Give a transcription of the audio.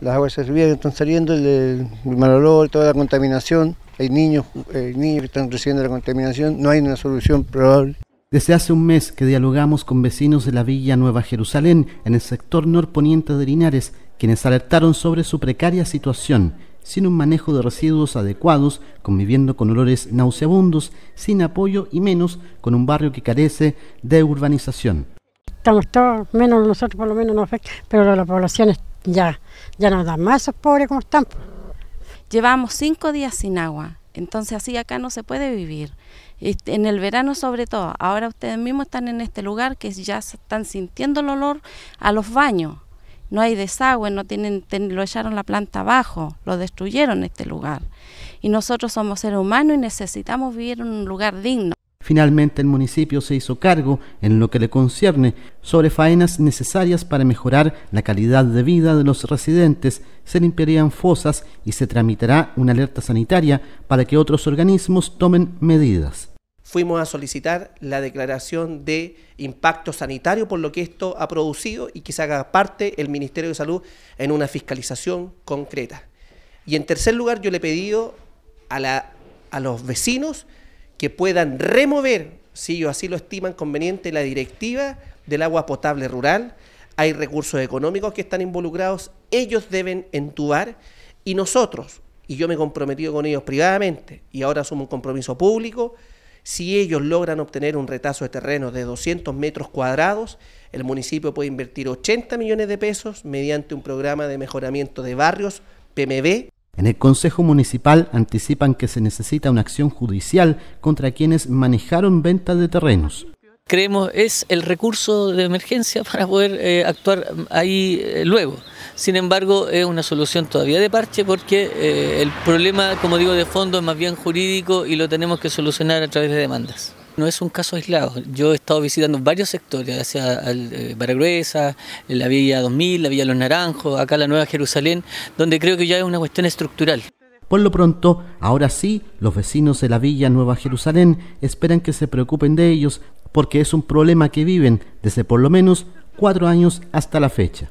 las aguas que están saliendo, el, mal olor, toda la contaminación. Hay niños, eh, niños que están recibiendo la contaminación, no hay una solución probable. Desde hace un mes que dialogamos con vecinos de la Villa Nueva Jerusalén, en el sector norponiente de Linares, quienes alertaron sobre su precaria situación, sin un manejo de residuos adecuados, conviviendo con olores nauseabundos, sin apoyo y menos con un barrio que carece de urbanización. Estamos todos, menos nosotros por lo menos no afecta, pero la población está... Ya, ya nos dan más esos pobres como están. Llevamos cinco días sin agua, entonces así acá no se puede vivir. En el verano sobre todo, ahora ustedes mismos están en este lugar que ya están sintiendo el olor a los baños. No hay desagüe, no tienen, lo echaron la planta abajo, lo destruyeron este lugar. Y nosotros somos seres humanos y necesitamos vivir en un lugar digno. Finalmente, el municipio se hizo cargo, en lo que le concierne, sobre faenas necesarias para mejorar la calidad de vida de los residentes, se limpiarían fosas y se tramitará una alerta sanitaria para que otros organismos tomen medidas fuimos a solicitar la declaración de impacto sanitario por lo que esto ha producido y que se haga parte el Ministerio de Salud en una fiscalización concreta. Y en tercer lugar, yo le he pedido a, a los vecinos que puedan remover, si ellos así lo estiman conveniente, la directiva del agua potable rural. Hay recursos económicos que están involucrados, ellos deben entubar y nosotros, y yo me he comprometido con ellos privadamente y ahora asumo un compromiso público, si ellos logran obtener un retazo de terreno de 200 metros cuadrados, el municipio puede invertir 80 millones de pesos mediante un programa de mejoramiento de barrios, PMB. En el Consejo Municipal anticipan que se necesita una acción judicial contra quienes manejaron ventas de terrenos. Creemos es el recurso de emergencia para poder eh, actuar mm, ahí eh, luego. Sin embargo, es una solución todavía de parche porque eh, el problema, como digo, de fondo es más bien jurídico y lo tenemos que solucionar a través de demandas. No es un caso aislado. Yo he estado visitando varios sectores, hacia eh, Baragruesa, la Villa 2000, la Villa Los Naranjos, acá la Nueva Jerusalén, donde creo que ya es una cuestión estructural. Por lo pronto, ahora sí, los vecinos de la Villa Nueva Jerusalén esperan que se preocupen de ellos porque es un problema que viven desde por lo menos cuatro años hasta la fecha.